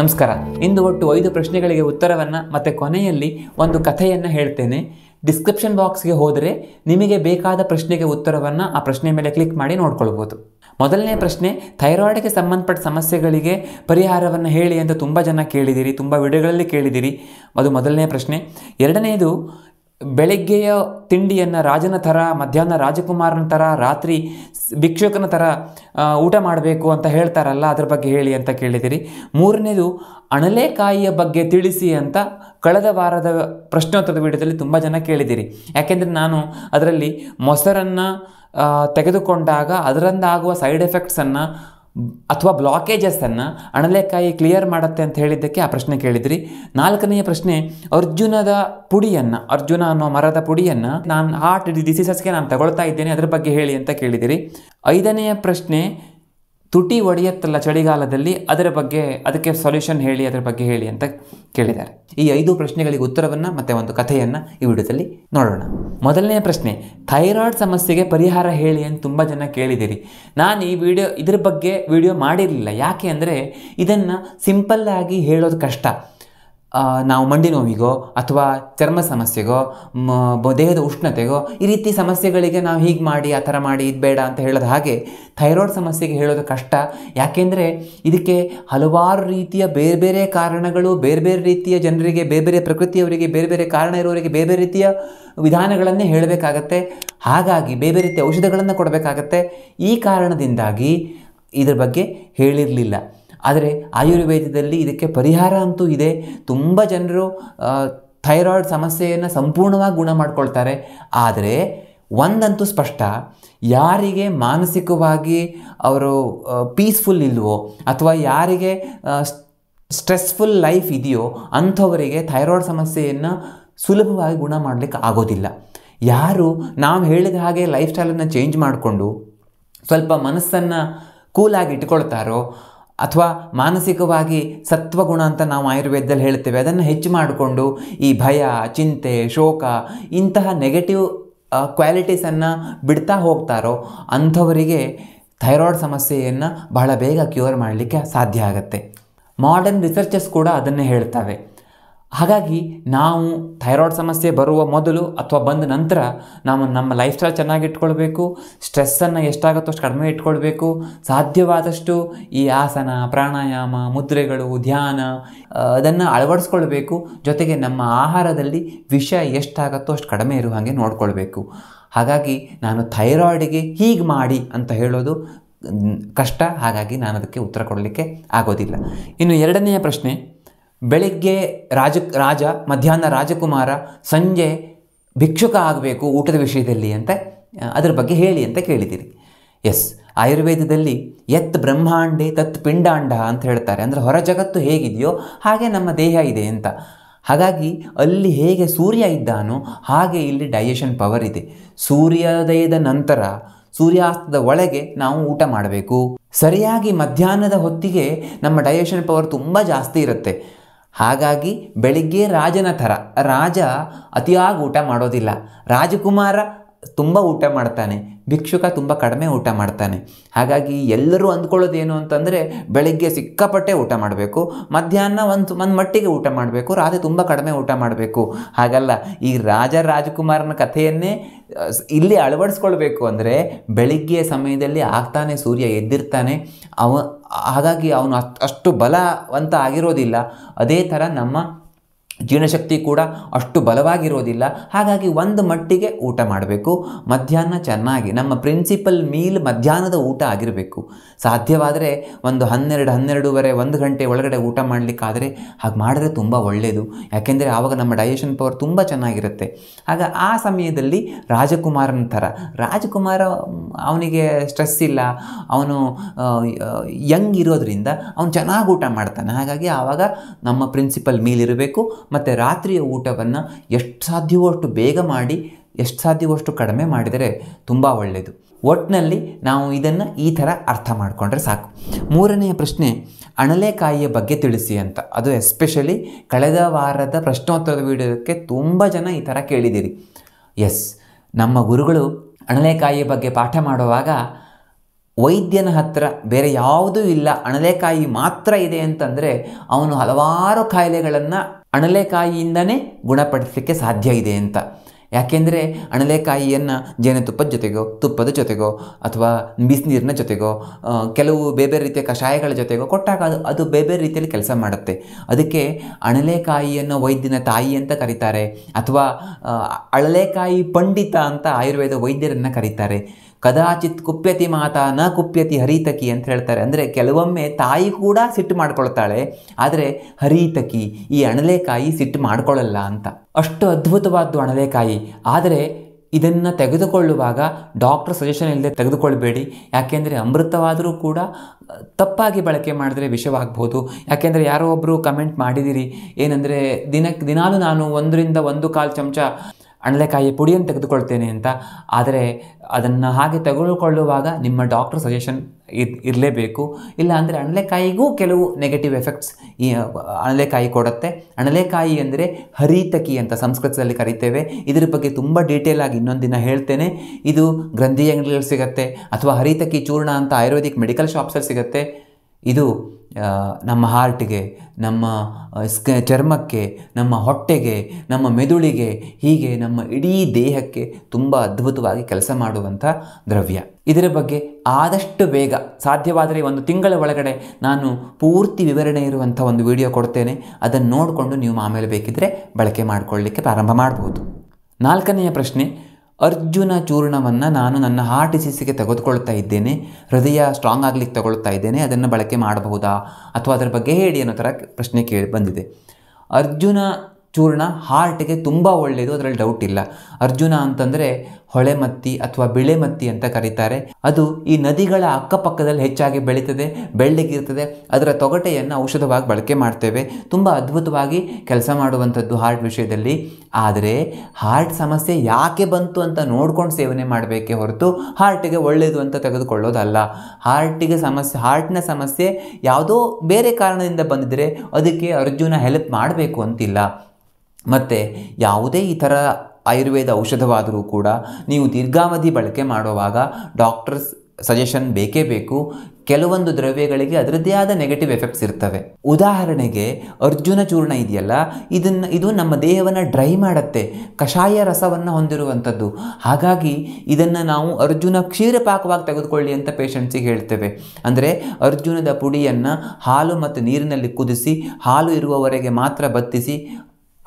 ನಮಸ್ಕಾರ ಇಂದು ಒಟ್ಟು ಐದು ಪ್ರಶ್ನೆಗಳಿಗೆ ಉತ್ತರವನ್ನು ಮತ್ತು ಕೊನೆಯಲ್ಲಿ ಒಂದು ಕಥೆಯನ್ನು ಹೇಳ್ತೇನೆ ಡಿಸ್ಕ್ರಿಪ್ಷನ್ ಬಾಕ್ಸ್ಗೆ ಹೋದರೆ ನಿಮಗೆ ಬೇಕಾದ ಪ್ರಶ್ನೆಗೆ ಉತ್ತರವನ್ನು ಆ ಪ್ರಶ್ನೆ ಮೇಲೆ ಕ್ಲಿಕ್ ಮಾಡಿ ನೋಡ್ಕೊಳ್ಬೋದು ಮೊದಲನೇ ಪ್ರಶ್ನೆ ಥೈರಾಯ್ಡ್ಗೆ ಸಂಬಂಧಪಟ್ಟ ಸಮಸ್ಯೆಗಳಿಗೆ ಪರಿಹಾರವನ್ನು ಹೇಳಿ ಅಂತ ತುಂಬ ಜನ ಕೇಳಿದ್ದೀರಿ ತುಂಬ ವಿಡಿಯೋಗಳಲ್ಲಿ ಕೇಳಿದ್ದೀರಿ ಅದು ಮೊದಲನೇ ಪ್ರಶ್ನೆ ಎರಡನೆಯದು ಬೆಳಗ್ಗೆಯ ತಿಂಡಿಯನ್ನು ರಾಜನ ಥರ ಮಧ್ಯಾಹ್ನ ರಾಜಕುಮಾರನ ಥರ ರಾತ್ರಿ ಭಿಕ್ಷುಕನ ಥರ ಊಟ ಮಾಡಬೇಕು ಅಂತ ಹೇಳ್ತಾರಲ್ಲ ಅದ್ರ ಬಗ್ಗೆ ಹೇಳಿ ಅಂತ ಕೇಳಿದಿರಿ ಮೂರನೇದು ಅಣಲೆಕಾಯಿಯ ಬಗ್ಗೆ ತಿಳಿಸಿ ಅಂತ ಕಳೆದ ವಾರದ ಪ್ರಶ್ನೋತ್ತರದ ವಿಡಿಯೋದಲ್ಲಿ ತುಂಬ ಜನ ಕೇಳಿದಿರಿ ಯಾಕೆಂದರೆ ನಾನು ಅದರಲ್ಲಿ ಮೊಸರನ್ನು ತೆಗೆದುಕೊಂಡಾಗ ಅದರಿಂದ ಆಗುವ ಸೈಡ್ ಎಫೆಕ್ಟ್ಸನ್ನು ಅಥವಾ ಬ್ಲಾಕೇಜಸನ್ನು ಅಣಲೆಕಾಯಿ ಕ್ಲಿಯರ್ ಮಾಡುತ್ತೆ ಅಂತ ಹೇಳಿದ್ದಕ್ಕೆ ಆ ಪ್ರಶ್ನೆ ಕೇಳಿದ್ರಿ ನಾಲ್ಕನೆಯ ಪ್ರಶ್ನೆ ಅರ್ಜುನದ ಪುಡಿಯನ್ನು ಅರ್ಜುನ ಅನ್ನೋ ಮರದ ಪುಡಿಯನ್ನು ನಾನು ಹಾರ್ಟ್ ಡಿಸೀಸಸ್ಗೆ ನಾನು ತಗೊಳ್ತಾ ಇದ್ದೇನೆ ಅದರ ಬಗ್ಗೆ ಹೇಳಿ ಅಂತ ಕೇಳಿದಿರಿ ಐದನೆಯ ಪ್ರಶ್ನೆ ತುಟಿ ಒಡೆಯತ್ತಲ್ಲ ಚಳಿಗಾಲದಲ್ಲಿ ಅದರ ಬಗ್ಗೆ ಅದಕ್ಕೆ ಸೊಲ್ಯೂಷನ್ ಹೇಳಿ ಅದರ ಬಗ್ಗೆ ಹೇಳಿ ಅಂತ ಕೇಳಿದ್ದಾರೆ ಈ ಐದು ಪ್ರಶ್ನೆಗಳಿಗೆ ಉತ್ತರವನ್ನು ಮತ್ತು ಒಂದು ಕಥೆಯನ್ನು ಈ ವಿಡಿಯೋದಲ್ಲಿ ನೋಡೋಣ ಮೊದಲನೆಯ ಪ್ರಶ್ನೆ ಥೈರಾಯ್ಡ್ ಸಮಸ್ಯೆಗೆ ಪರಿಹಾರ ಹೇಳಿ ಅಂತ ತುಂಬ ಜನ ಕೇಳಿದ್ದೀರಿ ನಾನು ಈ ವಿಡಿಯೋ ಇದ್ರ ಬಗ್ಗೆ ವಿಡಿಯೋ ಮಾಡಿರಲಿಲ್ಲ ಯಾಕೆ ಅಂದರೆ ಇದನ್ನು ಸಿಂಪಲ್ಲಾಗಿ ಹೇಳೋದು ಕಷ್ಟ ನಾವು ಮಂಡಿ ನೋವಿಗೋ ಅಥವಾ ಚರ್ಮ ಸಮಸ್ಯೆಗೋ ದೇಹದ ಉಷ್ಣತೆಗೋ ಈ ರೀತಿ ಸಮಸ್ಯೆಗಳಿಗೆ ನಾವು ಹೀಗೆ ಮಾಡಿ ಆ ಥರ ಮಾಡಿ ಇದು ಬೇಡ ಅಂತ ಹೇಳೋದು ಹಾಗೆ ಥೈರಾಯ್ಡ್ ಸಮಸ್ಯೆಗೆ ಹೇಳೋದು ಕಷ್ಟ ಯಾಕೆಂದರೆ ಇದಕ್ಕೆ ಹಲವಾರು ರೀತಿಯ ಬೇರೆ ಬೇರೆ ಕಾರಣಗಳು ಬೇರೆ ಬೇರೆ ರೀತಿಯ ಜನರಿಗೆ ಬೇರೆ ಬೇರೆ ಪ್ರಕೃತಿಯವರಿಗೆ ಬೇರೆ ಬೇರೆ ಕಾರಣ ಇರೋರಿಗೆ ಬೇರೆ ಬೇರೆ ರೀತಿಯ ವಿಧಾನಗಳನ್ನೇ ಹೇಳಬೇಕಾಗತ್ತೆ ಹಾಗಾಗಿ ಬೇರೆ ಬೇರೆ ರೀತಿಯ ಔಷಧಗಳನ್ನು ಕೊಡಬೇಕಾಗತ್ತೆ ಈ ಕಾರಣದಿಂದಾಗಿ ಇದರ ಬಗ್ಗೆ ಹೇಳಿರಲಿಲ್ಲ ಆದರೆ ಆಯುರ್ವೇದದಲ್ಲಿ ಇದಕ್ಕೆ ಪರಿಹಾರ ಅಂತೂ ಇದೆ ತುಂಬ ಜನರು ಥೈರಾಯ್ಡ್ ಸಮಸ್ಯೆಯನ್ನು ಸಂಪೂರ್ಣವಾಗಿ ಗುಣ ಮಾಡ್ಕೊಳ್ತಾರೆ ಆದರೆ ಒಂದಂತೂ ಸ್ಪಷ್ಟ ಯಾರಿಗೆ ಮಾನಸಿಕವಾಗಿ ಅವರು ಪೀಸ್ಫುಲ್ ಇಲ್ವೋ ಅಥವಾ ಯಾರಿಗೆ ಸ್ಟ್ರೆಸ್ಫುಲ್ ಲೈಫ್ ಇದೆಯೋ ಅಂಥವರಿಗೆ ಥೈರಾಯ್ಡ್ ಸಮಸ್ಯೆಯನ್ನು ಸುಲಭವಾಗಿ ಗುಣ ಮಾಡಲಿಕ್ಕೆ ಆಗೋದಿಲ್ಲ ಯಾರು ನಾವು ಹೇಳಿದ ಹಾಗೆ ಲೈಫ್ ಸ್ಟೈಲನ್ನು ಚೇಂಜ್ ಮಾಡಿಕೊಂಡು ಸ್ವಲ್ಪ ಮನಸ್ಸನ್ನು ಕೂಲಾಗಿ ಇಟ್ಕೊಳ್ತಾರೋ ಅಥವಾ ಮಾನಸಿಕವಾಗಿ ಸತ್ವಗುಣ ಅಂತ ನಾವು ಆಯುರ್ವೇದದಲ್ಲಿ ಹೇಳ್ತೇವೆ ಅದನ್ನು ಹೆಚ್ಚು ಮಾಡಿಕೊಂಡು ಈ ಭಯ ಚಿಂತೆ ಶೋಕ ಇಂತಹ ನೆಗೆಟಿವ್ ಕ್ವಾಲಿಟೀಸನ್ನು ಬಿಡ್ತಾ ಹೋಗ್ತಾರೋ ಅಂಥವರಿಗೆ ಥೈರಾಯ್ಡ್ ಸಮಸ್ಯೆಯನ್ನು ಬಹಳ ಬೇಗ ಕ್ಯೂರ್ ಮಾಡಲಿಕ್ಕೆ ಸಾಧ್ಯ ಆಗುತ್ತೆ ಮಾಡರ್ನ್ ರಿಸರ್ಚಸ್ ಕೂಡ ಅದನ್ನೇ ಹೇಳ್ತವೆ ಹಾಗಾಗಿ ನಾವು ಥೈರಾಯ್ಡ್ ಸಮಸ್ಯೆ ಬರುವ ಮೊದಲು ಅಥವಾ ಬಂದ ನಂತರ ನಾವು ನಮ್ಮ ಲೈಫ್ ಸ್ಟೈಲ್ ಚೆನ್ನಾಗಿ ಇಟ್ಕೊಳ್ಬೇಕು ಸ್ಟ್ರೆಸ್ಸನ್ನು ಎಷ್ಟಾಗುತ್ತೋ ಅಷ್ಟು ಕಡಿಮೆ ಇಟ್ಕೊಳ್ಬೇಕು ಸಾಧ್ಯವಾದಷ್ಟು ಈ ಆಸನ ಪ್ರಾಣಾಯಾಮ ಮುದ್ರೆಗಳು ಧ್ಯಾನ ಅದನ್ನು ಅಳವಡಿಸ್ಕೊಳ್ಬೇಕು ಜೊತೆಗೆ ನಮ್ಮ ಆಹಾರದಲ್ಲಿ ವಿಷ ಎಷ್ಟಾಗತ್ತೋ ಅಷ್ಟು ಕಡಿಮೆ ಇರುವ ಹಾಗೆ ನೋಡ್ಕೊಳ್ಬೇಕು ಹಾಗಾಗಿ ನಾನು ಥೈರಾಯ್ಡಿಗೆ ಹೀಗೆ ಮಾಡಿ ಅಂತ ಹೇಳೋದು ಕಷ್ಟ ಹಾಗಾಗಿ ನಾನು ಅದಕ್ಕೆ ಉತ್ತರ ಕೊಡಲಿಕ್ಕೆ ಆಗೋದಿಲ್ಲ ಇನ್ನು ಎರಡನೆಯ ಪ್ರಶ್ನೆ ಬೆಳಗ್ಗೆ ರಾಜ ರಾಜ ಮಧ್ಯಾಹ್ನ ರಾಜಕುಮಾರ ಸಂಜೆ ಭಿಕ್ಷುಕ ಆಗಬೇಕು ಊಟದ ವಿಷಯದಲ್ಲಿ ಅಂತ ಅದರ ಬಗ್ಗೆ ಹೇಳಿ ಅಂತ ಕೇಳಿದ್ದೀರಿ ಎಸ್ ಆಯುರ್ವೇದದಲ್ಲಿ ಎತ್ ಬ್ರಹ್ಮಾಂಡೆ ತತ್ ಪಿಂಡಾಂಡ ಅಂತ ಹೇಳ್ತಾರೆ ಅಂದರೆ ಹೊರ ಜಗತ್ತು ಹೇಗಿದೆಯೋ ಹಾಗೆ ನಮ್ಮ ದೇಹ ಇದೆ ಅಂತ ಹಾಗಾಗಿ ಅಲ್ಲಿ ಹೇಗೆ ಸೂರ್ಯ ಇದ್ದಾನೋ ಹಾಗೆ ಇಲ್ಲಿ ಡೈಜೆಷನ್ ಪವರ್ ಇದೆ ಸೂರ್ಯೋದಯದ ನಂತರ ಸೂರ್ಯಾಸ್ತದ ಒಳಗೆ ನಾವು ಊಟ ಮಾಡಬೇಕು ಸರಿಯಾಗಿ ಮಧ್ಯಾಹ್ನದ ಹೊತ್ತಿಗೆ ನಮ್ಮ ಡೈಜೆಷನ್ ಪವರ್ ತುಂಬ ಜಾಸ್ತಿ ಇರುತ್ತೆ ಹಾಗಾಗಿ ಬೆಳಿಗ್ಗೆ ರಾಜನ ಥರ ರಾಜ ಅತಿಯಾಗಿ ಊಟ ಮಾಡೋದಿಲ್ಲ ರಾಜಕುಮಾರ ತುಂಬ ಊಟ ಮಾಡ್ತಾನೆ ಭಿಕ್ಷುಕ ತುಂಬ ಕಡಿಮೆ ಊಟ ಮಾಡ್ತಾನೆ ಹಾಗಾಗಿ ಎಲ್ಲರೂ ಅಂದ್ಕೊಳ್ಳೋದೇನು ಅಂತಂದರೆ ಬೆಳಗ್ಗೆ ಸಿಕ್ಕಾಪಟ್ಟೆ ಊಟ ಮಾಡಬೇಕು ಮಧ್ಯಾಹ್ನ ಒಂದು ಒಂದು ಮಟ್ಟಿಗೆ ಊಟ ಮಾಡಬೇಕು ರಾತ್ರಿ ತುಂಬ ಕಡಿಮೆ ಊಟ ಮಾಡಬೇಕು ಹಾಗಲ್ಲ ಈ ರಾಜ ರಾಜಕುಮಾರನ ಕಥೆಯನ್ನೇ ಇಲ್ಲಿ ಅಳವಡಿಸ್ಕೊಳ್ಬೇಕು ಅಂದರೆ ಬೆಳಿಗ್ಗೆಯ ಸಮಯದಲ್ಲಿ ಆಗ್ತಾನೆ ಸೂರ್ಯ ಎದ್ದಿರ್ತಾನೆ ಅವ ಹಾಗಾಗಿ ಅವನು ಅಷ್ಟು ಬಲವಂತ ಆಗಿರೋದಿಲ್ಲ ಅದೇ ಥರ ನಮ್ಮ ಜೀರ್ಣಶಕ್ತಿ ಕೂಡ ಅಷ್ಟು ಬಲವಾಗಿರೋದಿಲ್ಲ ಹಾಗಾಗಿ ಒಂದು ಮಟ್ಟಿಗೆ ಊಟ ಮಾಡಬೇಕು ಮಧ್ಯಾಹ್ನ ಚೆನ್ನಾಗಿ ನಮ್ಮ ಪ್ರಿನ್ಸಿಪಲ್ ಮೀಲ್ ಮಧ್ಯಾಹ್ನದ ಊಟ ಆಗಿರಬೇಕು ಸಾಧ್ಯವಾದರೆ ಒಂದು ಹನ್ನೆರಡು ಹನ್ನೆರಡೂವರೆ ಒಂದು ಗಂಟೆ ಒಳಗಡೆ ಊಟ ಮಾಡಲಿಕ್ಕಾದರೆ ಹಾಗೆ ಮಾಡಿದ್ರೆ ತುಂಬ ಒಳ್ಳೆಯದು ಯಾಕೆಂದರೆ ಆವಾಗ ನಮ್ಮ ಡೈಜೆಷನ್ ಪವರ್ ತುಂಬ ಚೆನ್ನಾಗಿರುತ್ತೆ ಆಗ ಆ ಸಮಯದಲ್ಲಿ ರಾಜಕುಮಾರನ ಥರ ರಾಜಕುಮಾರ ಅವನಿಗೆ ಸ್ಟ್ರೆಸ್ ಇಲ್ಲ ಅವನು ಯಂಗ್ ಇರೋದ್ರಿಂದ ಅವನು ಚೆನ್ನಾಗಿ ಊಟ ಮಾಡ್ತಾನೆ ಹಾಗಾಗಿ ಆವಾಗ ನಮ್ಮ ಪ್ರಿನ್ಸಿಪಲ್ ಮೀಲ್ ಇರಬೇಕು ಮತ್ತು ರಾತ್ರಿಯ ಊಟವನ್ನು ಎಷ್ಟು ಸಾಧ್ಯವೋ ಅಷ್ಟು ಬೇಗ ಮಾಡಿ ಎಷ್ಟು ಸಾಧ್ಯವೋ ಅಷ್ಟು ಕಡಿಮೆ ಮಾಡಿದರೆ ತುಂಬ ಒಳ್ಳೆಯದು ಒಟ್ಟಿನಲ್ಲಿ ನಾವು ಇದನ್ನು ಈ ಥರ ಅರ್ಥ ಮಾಡಿಕೊಂಡ್ರೆ ಸಾಕು ಮೂರನೆಯ ಪ್ರಶ್ನೆ ಅಣಲೆಕಾಯಿಯ ಬಗ್ಗೆ ತಿಳಿಸಿ ಅಂತ ಅದು ಎಸ್ಪೆಷಲಿ ಕಳೆದ ವಾರದ ಪ್ರಶ್ನೋತ್ತರದ ವಿಡಿಯೋಕ್ಕೆ ತುಂಬ ಜನ ಈ ಥರ ಕೇಳಿದ್ದೀರಿ ಎಸ್ ನಮ್ಮ ಗುರುಗಳು ಅಣಲೆಕಾಯಿಯ ಬಗ್ಗೆ ಪಾಠ ಮಾಡುವಾಗ ವೈದ್ಯನ ಹತ್ತಿರ ಬೇರೆ ಯಾವುದೂ ಇಲ್ಲ ಅಣಲೆಕಾಯಿ ಮಾತ್ರ ಇದೆ ಅಂತಂದರೆ ಅವನು ಹಲವಾರು ಕಾಯಿಲೆಗಳನ್ನು ಅಣಲೆಕಾಯಿಯಿಂದನೇ ಗುಣಪಡಿಸಲಿಕ್ಕೆ ಸಾಧ್ಯ ಇದೆ ಅಂತ ಯಾಕೆಂದರೆ ಅಣಲೆಕಾಯಿಯನ್ನು ಜೇನುತುಪ್ಪದ ಜೊತೆಗೋ ತುಪ್ಪದ ಜೊತೆಗೋ ಅಥವಾ ಬಿಸಿನೀರಿನ ಜೊತೆಗೋ ಕೆಲವು ಬೇರೆ ರೀತಿಯ ಕಷಾಯಗಳ ಜೊತೆಗೋ ಕೊಟ್ಟಾಗ ಅದು ಅದು ಬೇರೆ ರೀತಿಯಲ್ಲಿ ಕೆಲಸ ಮಾಡುತ್ತೆ ಅದಕ್ಕೆ ಅಣಲೆಕಾಯಿಯನ್ನು ವೈದ್ಯನ ತಾಯಿ ಅಂತ ಕರೀತಾರೆ ಅಥವಾ ಅಳಲೆಕಾಯಿ ಪಂಡಿತ ಅಂತ ಆಯುರ್ವೇದ ವೈದ್ಯರನ್ನು ಕರೀತಾರೆ ಕದಾಚಿತ್ ಕುಪ್ಯತಿ ಮಾತಾ ನ ಕುಪ್ಯತಿ ಹರಿತಕಿ ಅಂತ ಹೇಳ್ತಾರೆ ಅಂದರೆ ಕೆಲವೊಮ್ಮೆ ತಾಯಿ ಕೂಡ ಸಿಟ್ಟು ಮಾಡ್ಕೊಳ್ತಾಳೆ ಆದರೆ ಹರಿತಕಿ ಈ ಅಣಲೆಕಾಯಿ ಸಿಟ್ಟು ಮಾಡ್ಕೊಳ್ಳಲ್ಲ ಅಂತ ಅಷ್ಟು ಅದ್ಭುತವಾದ್ದು ಅಣಲೆಕಾಯಿ ಆದರೆ ಇದನ್ನು ತೆಗೆದುಕೊಳ್ಳುವಾಗ ಡಾಕ್ಟರ್ ಸಜೆಷನ್ ಇಲ್ಲದೆ ತೆಗೆದುಕೊಳ್ಬೇಡಿ ಯಾಕೆಂದರೆ ಅಮೃತವಾದರೂ ಕೂಡ ತಪ್ಪಾಗಿ ಬಳಕೆ ಮಾಡಿದ್ರೆ ವಿಷವಾಗ್ಬೋದು ಯಾಕೆಂದರೆ ಯಾರೋ ಒಬ್ಬರು ಕಮೆಂಟ್ ಮಾಡಿದಿರಿ ಏನಂದರೆ ದಿನಕ್ಕೆ ದಿನಾಲೂ ನಾನು ಒಂದರಿಂದ ಒಂದು ಕಾಲು ಚಮಚ ಅಣಲೆಕಾಯಿ ಪುಡಿಯನ್ನು ತೆಗೆದುಕೊಳ್ತೇನೆ ಅಂತ ಆದರೆ ಅದನ್ನು ಹಾಗೆ ತೆಗೆದುಕೊಳ್ಳುವಾಗ ನಿಮ್ಮ ಡಾಕ್ಟ್ರ್ ಸಜೆಷನ್ ಇರಲೇಬೇಕು ಇಲ್ಲ ಅಂದರೆ ಅಣಲೆಕಾಯಿಗೂ ಕೆಲವು ನೆಗೆಟಿವ್ ಎಫೆಕ್ಟ್ಸ್ ಈ ಅಣಲೆಕಾಯಿ ಕೊಡುತ್ತೆ ಅಣಲೆಕಾಯಿ ಅಂದರೆ ಹರಿತಕಿ ಅಂತ ಸಂಸ್ಕೃತದಲ್ಲಿ ಕರಿತೇವೆ ಇದರ ಬಗ್ಗೆ ತುಂಬ ಡೀಟೇಲ್ ಆಗಿ ಇನ್ನೊಂದು ದಿನ ಹೇಳ್ತೇನೆ ಇದು ಗ್ರಂಥಿ ಅಂಗಡಿಗಳಲ್ಲಿ ಸಿಗುತ್ತೆ ಅಥವಾ ಹರಿತಕಿ ಚೂರ್ಣ ಅಂತ ಆಯುರ್ವೇದಿಕ್ ಮೆಡಿಕಲ್ ಶಾಪ್ಸಲ್ಲಿ ಸಿಗುತ್ತೆ ಇದು ನಮ್ಮ ಹಾರ್ಟ್ಗೆ ನಮ್ಮ ಸ್ಕ ಚರ್ಮಕ್ಕೆ ನಮ್ಮ ಹೊಟ್ಟೆಗೆ ನಮ್ಮ ಮೆದುಳಿಗೆ ಹೀಗೆ ನಮ್ಮ ಇಡೀ ದೇಹಕ್ಕೆ ತುಂಬ ಅದ್ಭುತವಾಗಿ ಕೆಲಸ ಮಾಡುವಂಥ ದ್ರವ್ಯ ಇದರ ಬಗ್ಗೆ ಆದಷ್ಟು ಬೇಗ ಸಾಧ್ಯವಾದರೆ ಒಂದು ತಿಂಗಳ ಒಳಗಡೆ ನಾನು ಪೂರ್ತಿ ವಿವರಣೆ ಇರುವಂಥ ಒಂದು ವಿಡಿಯೋ ಕೊಡ್ತೇನೆ ಅದನ್ನು ನೋಡಿಕೊಂಡು ನೀವು ಆಮೇಲೆ ಬೇಕಿದ್ದರೆ ಬಳಕೆ ಮಾಡಿಕೊಳ್ಳಿಕ್ಕೆ ಪ್ರಾರಂಭ ಮಾಡ್ಬೋದು ನಾಲ್ಕನೆಯ ಪ್ರಶ್ನೆ ಅರ್ಜುನ ಚೂರ್ಣವನ್ನು ನಾನು ನನ್ನ ಹಾರ್ಟ್ ಡಿಸೀಸಿಗೆ ತೆಗೆದುಕೊಳ್ತಾ ಇದ್ದೇನೆ ಹೃದಯ ಸ್ಟ್ರಾಂಗ್ ಆಗಲಿಕ್ಕೆ ತಗೊಳ್ತಾ ಇದ್ದೇನೆ ಅದನ್ನು ಬಳಕೆ ಮಾಡಬಹುದಾ ಅಥವಾ ಅದರ ಬಗ್ಗೆ ಹೇಳಿ ಅನ್ನೋ ಥರ ಪ್ರಶ್ನೆ ಕೇಳಿ ಬಂದಿದೆ ಅರ್ಜುನ ಚೂರ್ಣ ಹಾರ್ಟಿಗೆ ತುಂಬ ಒಳ್ಳೆಯದು ಅದರಲ್ಲಿ ಡೌಟ್ ಇಲ್ಲ ಅರ್ಜುನ ಅಂತಂದರೆ ಹೊಳೆ ಮತ್ತಿ ಅಥವಾ ಬಿಳೆ ಮತ್ತಿ ಅಂತ ಕರೀತಾರೆ ಅದು ಈ ನದಿಗಳ ಅಕ್ಕಪಕ್ಕದಲ್ಲಿ ಹೆಚ್ಚಾಗಿ ಬೆಳೀತದೆ ಬೆಳ್ಳಗಿರ್ತದೆ ಅದರ ತೊಗಟೆಯನ್ನು ಔಷಧವಾಗಿ ಬಳಕೆ ಮಾಡ್ತೇವೆ ತುಂಬ ಅದ್ಭುತವಾಗಿ ಕೆಲಸ ಮಾಡುವಂಥದ್ದು ಹಾರ್ಟ್ ವಿಷಯದಲ್ಲಿ ಆದರೆ ಹಾರ್ಟ್ ಸಮಸ್ಯೆ ಯಾಕೆ ಬಂತು ಅಂತ ನೋಡ್ಕೊಂಡು ಸೇವನೆ ಮಾಡಬೇಕೇ ಹೊರತು ಹಾರ್ಟಿಗೆ ಒಳ್ಳೆಯದು ಅಂತ ತೆಗೆದುಕೊಳ್ಳೋದಲ್ಲ ಹಾರ್ಟಿಗೆ ಸಮಸ್ಯೆ ಹಾರ್ಟ್ನ ಸಮಸ್ಯೆ ಯಾವುದೋ ಬೇರೆ ಕಾರಣದಿಂದ ಬಂದಿದ್ದರೆ ಅದಕ್ಕೆ ಅರ್ಜುನ ಹೆಲ್ಪ್ ಮಾಡಬೇಕು ಅಂತಿಲ್ಲ ಮತ್ತು ಯಾವುದೇ ಈ ಥರ ಆಯುರ್ವೇದ ಔಷಧವಾದರೂ ಕೂಡ ನೀವು ದೀರ್ಘಾವಧಿ ಬಳಕೆ ಮಾಡುವಾಗ ಡಾಕ್ಟರ್ಸ್ ಸಜೆಷನ್ ಬೇಕೇ ಬೇಕು ಕೆಲವೊಂದು ದ್ರವ್ಯಗಳಿಗೆ ಅದರದ್ದೇ ಆದ ನೆಗೆಟಿವ್ ಎಫೆಕ್ಟ್ಸ್ ಇರ್ತವೆ ಉದಾಹರಣೆಗೆ ಅರ್ಜುನ ಚೂರ್ಣ ಇದೆಯಲ್ಲ ಇದನ್ನು ಇದು ನಮ್ಮ ದೇಹವನ್ನು ಡ್ರೈ ಮಾಡುತ್ತೆ ಕಷಾಯ ರಸವನ್ನು ಹೊಂದಿರುವಂಥದ್ದು ಹಾಗಾಗಿ ಇದನ್ನು ನಾವು ಅರ್ಜುನ ಕ್ಷೀರಪಾಕವಾಗಿ ತೆಗೆದುಕೊಳ್ಳಿ ಅಂತ ಪೇಷಂಟ್ಸಿಗೆ ಹೇಳ್ತೇವೆ ಅಂದರೆ ಅರ್ಜುನದ ಪುಡಿಯನ್ನು ಹಾಲು ಮತ್ತು ನೀರಿನಲ್ಲಿ ಕುದಿಸಿ ಹಾಲು ಇರುವವರೆಗೆ ಮಾತ್ರ ಬತ್ತಿಸಿ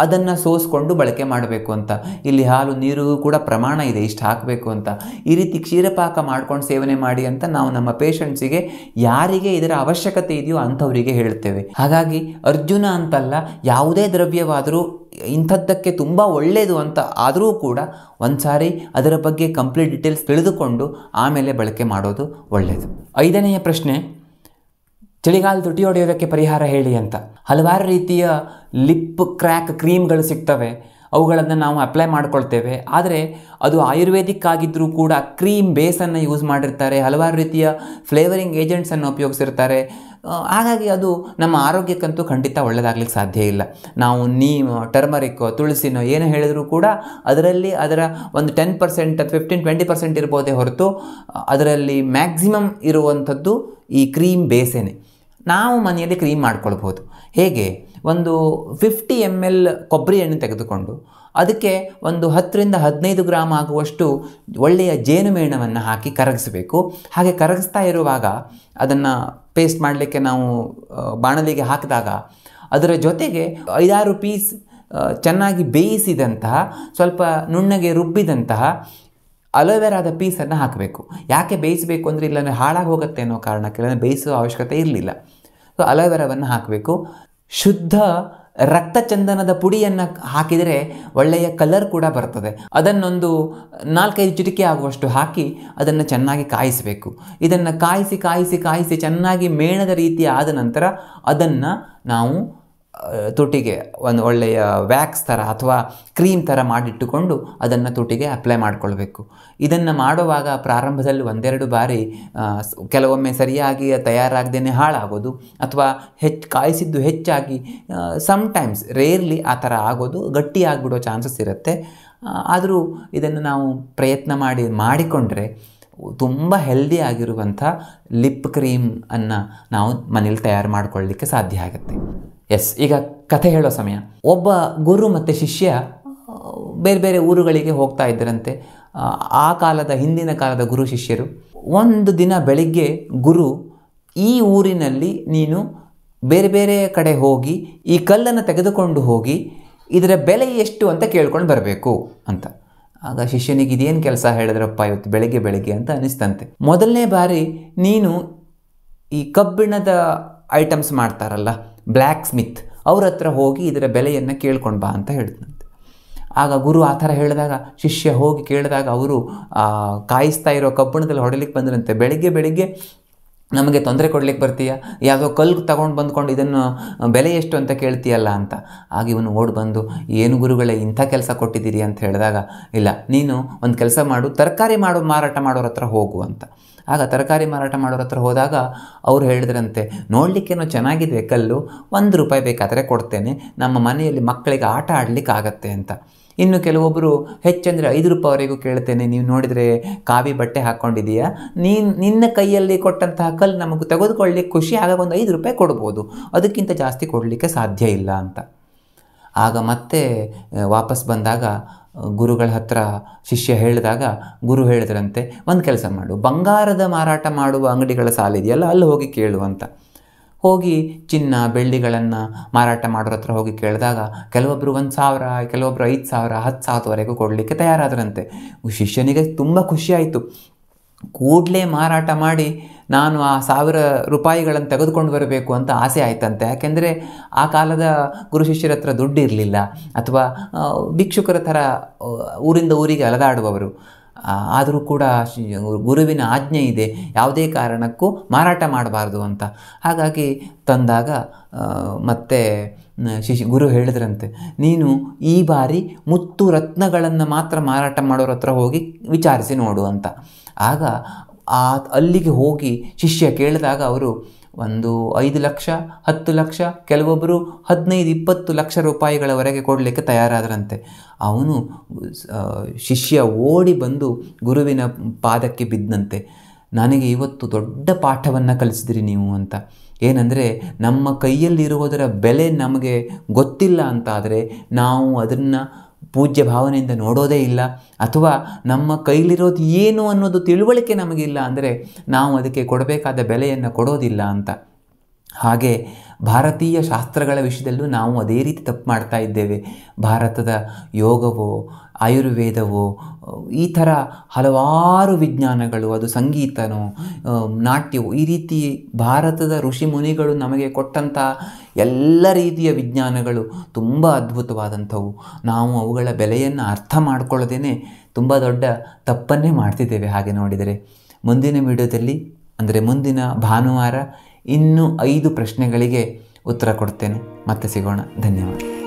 ಅದನ್ನು ಸೋಸ್ಕೊಂಡು ಬಳಕೆ ಮಾಡಬೇಕು ಅಂತ ಇಲ್ಲಿ ಹಾಲು ನೀರು ಕೂಡ ಪ್ರಮಾಣ ಇದೆ ಇಷ್ಟು ಹಾಕಬೇಕು ಅಂತ ಈ ರೀತಿ ಕ್ಷೀರಪಾಕ ಮಾಡ್ಕೊಂಡು ಸೇವನೆ ಮಾಡಿ ಅಂತ ನಾವು ನಮ್ಮ ಪೇಷಂಟ್ಸಿಗೆ ಯಾರಿಗೆ ಇದರ ಅವಶ್ಯಕತೆ ಇದೆಯೋ ಅಂಥವರಿಗೆ ಹೇಳ್ತೇವೆ ಹಾಗಾಗಿ ಅರ್ಜುನ ಅಂತಲ್ಲ ಯಾವುದೇ ದ್ರವ್ಯವಾದರೂ ಇಂಥದ್ದಕ್ಕೆ ತುಂಬ ಒಳ್ಳೆಯದು ಅಂತ ಆದರೂ ಕೂಡ ಒಂದು ಸಾರಿ ಅದರ ಬಗ್ಗೆ ಕಂಪ್ಲೀಟ್ ಡೀಟೇಲ್ಸ್ ತಿಳಿದುಕೊಂಡು ಆಮೇಲೆ ಬಳಕೆ ಮಾಡೋದು ಒಳ್ಳೆಯದು ಐದನೆಯ ಪ್ರಶ್ನೆ ಚಳಿಗಾಲ ತುಟಿ ಹೊಡೆಯೋದಕ್ಕೆ ಪರಿಹಾರ ಹೇಳಿ ಅಂತ ಹಲವಾರು ರೀತಿಯ ಲಿಪ್ ಕ್ರ್ಯಾಕ್ ಕ್ರೀಮ್ಗಳು ಸಿಗ್ತವೆ ಅವುಗಳನ್ನು ನಾವು ಅಪ್ಲೈ ಮಾಡ್ಕೊಳ್ತೇವೆ ಆದರೆ ಅದು ಆಯುರ್ವೇದಿಕ್ ಆಗಿದ್ದರೂ ಕೂಡ ಕ್ರೀಮ್ ಬೇಸನ್ನು ಯೂಸ್ ಮಾಡಿರ್ತಾರೆ ಹಲವಾರು ರೀತಿಯ ಫ್ಲೇವರಿಂಗ್ ಏಜೆಂಟ್ಸನ್ನು ಉಪಯೋಗಿಸಿರ್ತಾರೆ ಹಾಗಾಗಿ ಅದು ನಮ್ಮ ಆರೋಗ್ಯಕ್ಕಂತೂ ಖಂಡಿತ ಒಳ್ಳೆಯದಾಗಲಿಕ್ಕೆ ಸಾಧ್ಯ ಇಲ್ಲ ನಾವು ನೀಮ್ ಟರ್ಮರಿಕ್ಕೋ ತುಳಸಿನೋ ಏನು ಹೇಳಿದರೂ ಕೂಡ ಅದರಲ್ಲಿ ಅದರ ಒಂದು ಟೆನ್ ಪರ್ಸೆಂಟ್ ಅಥವಾ ಫಿಫ್ಟೀನ್ ಟ್ವೆಂಟಿ ಪರ್ಸೆಂಟ್ ಇರ್ಬೋದೇ ಹೊರತು ಅದರಲ್ಲಿ ಮ್ಯಾಕ್ಸಿಮಮ್ ಇರುವಂಥದ್ದು ಈ ಕ್ರೀಮ್ ಬೇಸೇನೆ ನಾವು ಮನೆಯಲ್ಲಿ ಕ್ರೀಮ್ ಮಾಡ್ಕೊಳ್ಬೋದು ಹೇಗೆ ಒಂದು ಫಿಫ್ಟಿ ಎಮ್ ಎಲ್ ಕೊಬ್ಬರಿ ಎಣ್ಣೆ ತೆಗೆದುಕೊಂಡು ಅದಕ್ಕೆ ಒಂದು ಹತ್ತರಿಂದ ಹದಿನೈದು ಗ್ರಾಮ್ ಆಗುವಷ್ಟು ಒಳ್ಳೆಯ ಜೇನುಮೇಣವನ್ನು ಹಾಕಿ ಕರಗಿಸಬೇಕು ಹಾಗೆ ಕರಗಿಸ್ತಾ ಇರುವಾಗ ಅದನ್ನು ಪೇಸ್ಟ್ ಮಾಡಲಿಕ್ಕೆ ನಾವು ಬಾಣಲಿಗೆ ಹಾಕಿದಾಗ ಅದರ ಜೊತೆಗೆ ಐದಾರು ಪೀಸ್ ಚೆನ್ನಾಗಿ ಬೇಯಿಸಿದಂತಹ ಸ್ವಲ್ಪ ನುಣ್ಣಗೆ ರುಬ್ಬಿದಂತಹ ಅಲೋವೆರಾದ ಪೀಸನ್ನು ಹಾಕಬೇಕು ಯಾಕೆ ಬೇಯಿಸಬೇಕು ಅಂದರೆ ಇಲ್ಲಾಂದರೆ ಹಾಳಾಗಿ ಹೋಗುತ್ತೆ ಅನ್ನೋ ಕಾರಣಕ್ಕೆ ಬೇಯಿಸುವ ಅವಶ್ಯಕತೆ ಇರಲಿಲ್ಲ ಸೊ ಅಲೋವೆರಾವನ್ನು ಹಾಕಬೇಕು ಶುದ್ಧ ರಕ್ತ ಚಂದನದ ಪುಡಿಯನ್ನು ಹಾಕಿದರೆ ಒಳ್ಳೆಯ ಕಲರ್ ಕೂಡ ಬರ್ತದೆ ಅದನ್ನೊಂದು ನಾಲ್ಕೈದು ಚಿಟಿಕೆ ಆಗುವಷ್ಟು ಹಾಕಿ ಅದನ್ನು ಚೆನ್ನಾಗಿ ಕಾಯಿಸಬೇಕು ಇದನ್ನು ಕಾಯಿಸಿ ಕಾಯಿಸಿ ಕಾಯಿಸಿ ಚೆನ್ನಾಗಿ ಮೇಣದ ರೀತಿ ಆದ ನಂತರ ಅದನ್ನು ನಾವು ತುಟಿಗೆ ಒಂದು ಒಳ್ಳೆಯ ವ್ಯಾಕ್ಸ್ ಥರ ಅಥವಾ ಕ್ರೀಮ್ ಥರ ಮಾಡಿಟ್ಟುಕೊಂಡು ಅದನ್ನು ತುಟಿಗೆ ಅಪ್ಲೈ ಮಾಡಿಕೊಳ್ಬೇಕು ಇದನ್ನು ಮಾಡುವಾಗ ಪ್ರಾರಂಭದಲ್ಲಿ ಒಂದೆರಡು ಬಾರಿ ಕೆಲವೊಮ್ಮೆ ಸರಿಯಾಗಿ ತಯಾರಾಗದೇ ಹಾಳಾಗೋದು ಅಥವಾ ಹೆಚ್ಚು ಕಾಯಿಸಿದ್ದು ಹೆಚ್ಚಾಗಿ ಸಮ್ಟೈಮ್ಸ್ ರೇರ್ಲಿ ಆ ಥರ ಆಗೋದು ಗಟ್ಟಿಯಾಗಿಬಿಡೋ ಚಾನ್ಸಸ್ ಇರುತ್ತೆ ಆದರೂ ಇದನ್ನು ನಾವು ಪ್ರಯತ್ನ ಮಾಡಿ ಮಾಡಿಕೊಂಡ್ರೆ ತುಂಬ ಹೆಲ್ದಿ ಆಗಿರುವಂಥ ಲಿಪ್ ಕ್ರೀಮ್ ಅನ್ನು ನಾವು ಮನೇಲಿ ತಯಾರು ಮಾಡಿಕೊಳ್ಳಲಿಕ್ಕೆ ಸಾಧ್ಯ ಆಗುತ್ತೆ ಎಸ್ ಈಗ ಕಥೆ ಹೇಳೋ ಸಮಯ ಒಬ್ಬ ಗುರು ಮತ್ತು ಶಿಷ್ಯ ಬೇರೆ ಬೇರೆ ಊರುಗಳಿಗೆ ಹೋಗ್ತಾ ಇದ್ದರಂತೆ ಆ ಕಾಲದ ಹಿಂದಿನ ಕಾಲದ ಗುರು ಶಿಷ್ಯರು ಒಂದು ದಿನ ಬೆಳಿಗ್ಗೆ ಗುರು ಈ ಊರಿನಲ್ಲಿ ನೀನು ಬೇರೆ ಬೇರೆ ಕಡೆ ಹೋಗಿ ಈ ಕಲ್ಲನ್ನು ತೆಗೆದುಕೊಂಡು ಹೋಗಿ ಇದರ ಬೆಲೆ ಎಷ್ಟು ಅಂತ ಕೇಳ್ಕೊಂಡು ಬರಬೇಕು ಅಂತ ಆಗ ಶಿಷ್ಯನಿಗೆ ಇದೇನು ಕೆಲಸ ಹೇಳಿದ್ರಪ್ಪ ಇವತ್ತು ಬೆಳಿಗ್ಗೆ ಬೆಳಿಗ್ಗೆ ಅಂತ ಅನಿಸ್ತಂತೆ ಮೊದಲನೇ ಬಾರಿ ನೀನು ಈ ಕಬ್ಬಿಣದ ಐಟಮ್ಸ್ ಮಾಡ್ತಾರಲ್ಲ ಬ್ಲ್ಯಾಕ್ ಸ್ಮಿತ್ ಅವ್ರ ಹತ್ರ ಹೋಗಿ ಇದರ ಬೆಲೆಯನ್ನು ಕೇಳ್ಕೊಂಡು ಬಾ ಅಂತ ಹೇಳ್ತಂತೆ ಆಗ ಗುರು ಆ ಥರ ಹೇಳಿದಾಗ ಶಿಷ್ಯ ಹೋಗಿ ಕೇಳಿದಾಗ ಅವರು ಕಾಯಿಸ್ತಾ ಇರೋ ಕಬ್ಬಣದಲ್ಲಿ ಹೊಡಲಿಕ್ಕೆ ಬಂದ್ರಂತೆ ಬೆಳಗ್ಗೆ ಬೆಳಿಗ್ಗೆ ನಮಗೆ ತೊಂದರೆ ಕೊಡ್ಲಿಕ್ಕೆ ಬರ್ತೀಯ ಯಾವುದೋ ಕಲ್ಲು ತಗೊಂಡು ಬಂದ್ಕೊಂಡು ಇದನ್ನು ಬೆಲೆ ಎಷ್ಟು ಅಂತ ಕೇಳ್ತೀಯಲ್ಲ ಅಂತ ಆಗ ಇವನು ಓಡಿ ಬಂದು ಏನು ಗುರುಗಳೇ ಇಂಥ ಕೆಲಸ ಕೊಟ್ಟಿದ್ದೀರಿ ಅಂತ ಹೇಳಿದಾಗ ಇಲ್ಲ ನೀನು ಒಂದು ಕೆಲಸ ಮಾಡು ತರಕಾರಿ ಮಾಡೋ ಮಾರಾಟ ಮಾಡೋರ ಹತ್ರ ಹೋಗು ಅಂತ ಆಗ ತರಕಾರಿ ಮಾರಾಟ ಮಾಡೋರ ಹತ್ರ ಹೋದಾಗ ಅವ್ರು ಹೇಳಿದ್ರಂತೆ ನೋಡಲಿಕ್ಕೇನೋ ಚೆನ್ನಾಗಿದೆ ಕಲ್ಲು ಒಂದು ರೂಪಾಯಿ ಬೇಕಾದರೆ ಕೊಡ್ತೇನೆ ನಮ್ಮ ಮನೆಯಲ್ಲಿ ಮಕ್ಕಳಿಗೆ ಆಟ ಆಡಲಿಕ್ಕೆ ಆಗತ್ತೆ ಅಂತ ಇನ್ನು ಕೆಲವೊಬ್ಬರು ಹೆಚ್ಚಂದರೆ ಐದು ರೂಪಾಯಿವರೆಗೂ ಕೇಳ್ತೇನೆ ನೀವು ನೋಡಿದರೆ ಕಾವಿ ಬಟ್ಟೆ ಹಾಕ್ಕೊಂಡಿದ್ದೀಯಾ ನೀನು ನಿನ್ನ ಕೈಯಲ್ಲಿ ಕೊಟ್ಟಂತಹ ಕಲ್ಲು ನಮಗೆ ತೆಗೆದುಕೊಳ್ಳಿಕ್ಕೆ ಖುಷಿ ಆಗ ಒಂದು ಐದು ರೂಪಾಯಿ ಕೊಡ್ಬೋದು ಅದಕ್ಕಿಂತ ಜಾಸ್ತಿ ಕೊಡಲಿಕ್ಕೆ ಸಾಧ್ಯ ಇಲ್ಲ ಅಂತ ಆಗ ಮತ್ತೆ ವಾಪಸ್ ಬಂದಾಗ ಗುರುಗಳ ಹತ್ರ ಶಿಷ್ಯ ಹೇಳಿದಾಗ ಗುರು ಹೇಳಿದ್ರಂತೆ ಒಂದು ಕೆಲಸ ಮಾಡು ಬಂಗಾರದ ಮಾರಾಟ ಮಾಡುವ ಅಂಗಡಿಗಳ ಸಾಲ ಇದೆಯಲ್ಲ ಅಲ್ಲಿ ಹೋಗಿ ಕೇಳು ಅಂತ ಹೋಗಿ ಚಿನ್ನ ಬೆಳ್ಳಿಗಳನ್ನು ಮಾರಾಟ ಮಾಡೋರ ಹತ್ರ ಹೋಗಿ ಕೇಳಿದಾಗ ಕೆಲವೊಬ್ಬರು ಒಂದು ಸಾವಿರ ಕೆಲವೊಬ್ಬರು ಐದು ಸಾವಿರ ಹತ್ತು ಸಾವಿರದವರೆಗೂ ಕೊಡಲಿಕ್ಕೆ ತಯಾರಾದ್ರಂತೆ ಶಿಷ್ಯನಿಗೆ ತುಂಬ ಖುಷಿಯಾಯಿತು ಕೂಡಲೇ ಮಾರಾಟ ಮಾಡಿ ನಾನು ಆ ಸಾವಿರ ರೂಪಾಯಿಗಳನ್ನು ತೆಗೆದುಕೊಂಡು ಬರಬೇಕು ಅಂತ ಆಸೆ ಆಯ್ತಂತೆ ಯಾಕೆಂದರೆ ಆ ಕಾಲದ ಗುರು ಶಿಷ್ಯರ ಹತ್ರ ದುಡ್ಡು ಇರಲಿಲ್ಲ ಅಥವಾ ಭಿಕ್ಷುಕರ ಥರ ಊರಿಂದ ಊರಿಗೆ ಅಲದಾಡುವವರು ಆದರೂ ಕೂಡ ಗುರುವಿನ ಆಜ್ಞೆ ಇದೆ ಯಾವುದೇ ಕಾರಣಕ್ಕೂ ಮಾರಾಟ ಮಾಡಬಾರ್ದು ಅಂತ ಹಾಗಾಗಿ ತಂದಾಗ ಮತ್ತೆ ಶಿಶಿ ಗುರು ಹೇಳಿದ್ರಂತೆ ನೀನು ಈ ಬಾರಿ ಮುತ್ತು ರತ್ನಗಳನ್ನು ಮಾತ್ರ ಮಾರಾಟ ಮಾಡೋರ ಹತ್ರ ಹೋಗಿ ವಿಚಾರಿಸಿ ನೋಡು ಅಂತ ಆಗ ಆ ಅಲ್ಲಿಗೆ ಹೋಗಿ ಶಿಷ್ಯ ಕೇಳಿದಾಗ ಅವರು ಒಂದು ಐದು ಲಕ್ಷ ಹತ್ತು ಲಕ್ಷ ಕೆಲವೊಬ್ಬರು ಹದಿನೈದು ಇಪ್ಪತ್ತು ಲಕ್ಷ ರೂಪಾಯಿಗಳವರೆಗೆ ಕೊಡಲಿಕ್ಕೆ ತಯಾರಾದರಂತೆ ಅವನು ಶಿಷ್ಯ ಓಡಿ ಬಂದು ಗುರುವಿನ ಪಾದಕ್ಕೆ ಬಿದ್ದಂತೆ ನನಗೆ ಇವತ್ತು ದೊಡ್ಡ ಪಾಠವನ್ನು ಕಲಿಸಿದ್ರಿ ನೀವು ಅಂತ ಏನಂದರೆ ನಮ್ಮ ಕೈಯಲ್ಲಿರುವುದರ ಬೆಲೆ ನಮಗೆ ಗೊತ್ತಿಲ್ಲ ಅಂತಾದರೆ ನಾವು ಅದನ್ನು ಪೂಜ್ಯ ಭಾವನೆಯಿಂದ ನೋಡೋದೇ ಇಲ್ಲ ಅಥವಾ ನಮ್ಮ ಕೈಲಿರೋದು ಏನು ಅನ್ನೋದು ತಿಳುವಳಿಕೆ ನಮಗಿಲ್ಲ ಅಂದರೆ ನಾವು ಅದಕ್ಕೆ ಕೊಡಬೇಕಾದ ಬೆಲೆಯನ್ನು ಕೊಡೋದಿಲ್ಲ ಅಂತ ಹಾಗೆ ಭಾರತೀಯ ಶಾಸ್ತ್ರಗಳ ವಿಷಯದಲ್ಲೂ ನಾವು ಅದೇ ರೀತಿ ತಪ್ಪು ಮಾಡ್ತಾ ಇದ್ದೇವೆ ಭಾರತದ ಯೋಗವೋ ಆಯುರ್ವೇದವು ಈ ಥರ ಹಲವಾರು ವಿಜ್ಞಾನಗಳು ಅದು ಸಂಗೀತನೋ ನಾಟ್ಯವು ಈ ರೀತಿ ಭಾರತದ ಋಷಿ ಮುನಿಗಳು ನಮಗೆ ಕೊಟ್ಟಂಥ ಎಲ್ಲ ರೀತಿಯ ವಿಜ್ಞಾನಗಳು ತುಂಬ ಅದ್ಭುತವಾದಂಥವು ನಾವು ಅವುಗಳ ಬೆಲೆಯನ್ನು ಅರ್ಥ ಮಾಡ್ಕೊಳ್ಳೋದೇ ತುಂಬ ದೊಡ್ಡ ತಪ್ಪನ್ನೇ ಮಾಡ್ತಿದ್ದೇವೆ ಹಾಗೆ ನೋಡಿದರೆ ಮುಂದಿನ ವಿಡಿಯೋದಲ್ಲಿ ಅಂದರೆ ಮುಂದಿನ ಭಾನುವಾರ ಇನ್ನೂ ಐದು ಪ್ರಶ್ನೆಗಳಿಗೆ ಉತ್ತರ ಕೊಡ್ತೇನೆ ಮತ್ತೆ ಸಿಗೋಣ ಧನ್ಯವಾದ